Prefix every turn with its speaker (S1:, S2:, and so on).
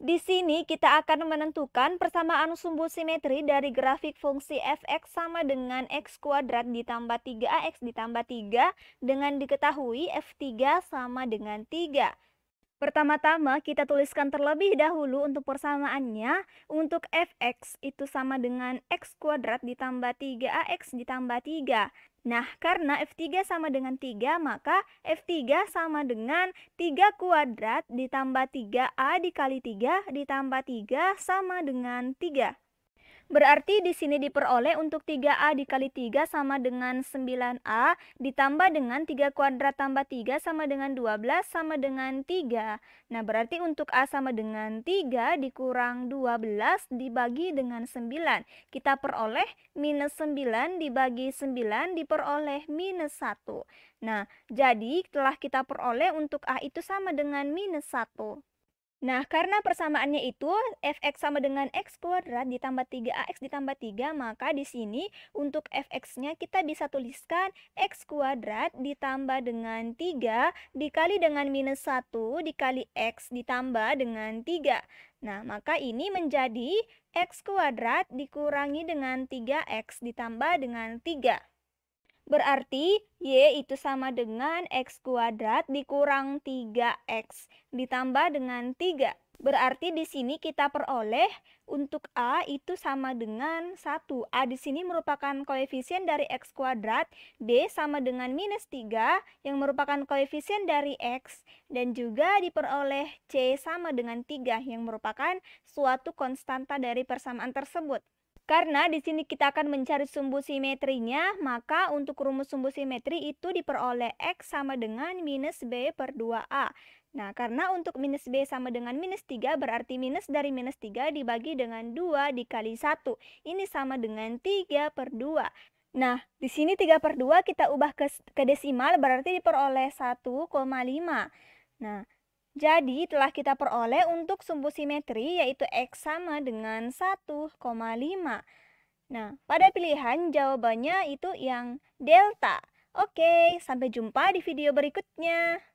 S1: Di sini kita akan menentukan persamaan sumbu simetri dari grafik fungsi fx sama dengan x kuadrat ditambah 3ax ditambah 3 dengan diketahui f3 sama dengan 3. Pertama-tama kita tuliskan terlebih dahulu untuk persamaannya untuk fx itu sama dengan x kuadrat ditambah 3ax ditambah 3. Nah, karena F3 sama dengan 3, maka F3 sama dengan 3 kuadrat ditambah 3A dikali 3 ditambah 3 sama dengan 3. Berarti di sini diperoleh untuk 3A dikali 3 sama dengan 9A ditambah dengan 3 kuadrat tambah 3 sama dengan 12 sama dengan 3. Nah berarti untuk A sama dengan 3 dikurang 12 dibagi dengan 9. Kita peroleh minus 9 dibagi 9 diperoleh minus 1. Nah jadi telah kita peroleh untuk A itu sama dengan minus 1. Nah, karena persamaannya itu fx sama dengan x kuadrat ditambah 3ax ditambah 3, maka di sini untuk fx-nya kita bisa tuliskan x kuadrat ditambah dengan 3 dikali dengan minus 1 dikali x ditambah dengan 3. Nah, maka ini menjadi x kuadrat dikurangi dengan 3x ditambah dengan 3. Berarti Y itu sama dengan X kuadrat dikurang 3X ditambah dengan 3. Berarti di sini kita peroleh untuk A itu sama dengan 1. A di sini merupakan koefisien dari X kuadrat, B sama dengan minus 3 yang merupakan koefisien dari X. Dan juga diperoleh C sama dengan 3 yang merupakan suatu konstanta dari persamaan tersebut. Karena di sini kita akan mencari sumbu simetrinya, maka untuk rumus sumbu simetri itu diperoleh X sama dengan minus B per 2A. Nah, karena untuk minus B sama dengan minus 3, berarti minus dari minus 3 dibagi dengan 2 dikali 1. Ini sama dengan 3 per 2. Nah, di sini 3 per 2 kita ubah ke, ke desimal, berarti diperoleh 1,5. Nah, jadi telah kita peroleh untuk sumbu simetri yaitu X sama dengan 1,5. Nah, pada pilihan jawabannya itu yang delta. Oke, sampai jumpa di video berikutnya.